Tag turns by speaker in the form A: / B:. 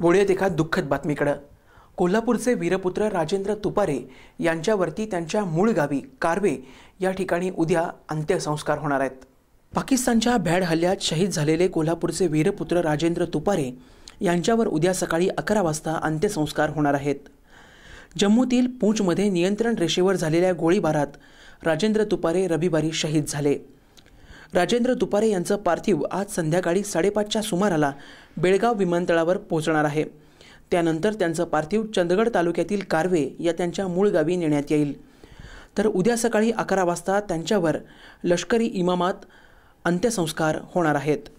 A: वळूयात एका दुःखद बातमीकडं कोल्हापूरचे वीरपुत्र राजेंद्र तुपारे यांच्यावरती त्यांच्या मूळ गावी कारवे या ठिकाणी उद्या अंत्यसंस्कार होणार आहेत पाकिस्तानच्या भॅड हल्ल्यात शहीद झालेले कोल्हापूरचे वीरपुत्र राजेंद्र तुपारे यांच्यावर उद्या सकाळी अकरा वाजता अंत्यसंस्कार होणार आहेत जम्मूतील पूंछमध्ये नियंत्रण रेषेवर झालेल्या गोळीबारात राजेंद्र तुपारे रविवारी शहीद झाले राजेंद्र दुपारे यांचं पार्थिव आज संध्याकाळी साडेपाचच्या सुमाराला बेळगाव विमानतळावर पोहोचणार आहे त्यानंतर त्यांचं पार्थिव चंदगड तालुक्यातील कारवे या त्यांच्या मूळ गावी नेण्यात येईल तर उद्या सकाळी अकरा वाजता त्यांच्यावर लष्करी इमामात अंत्यसंस्कार होणार आहेत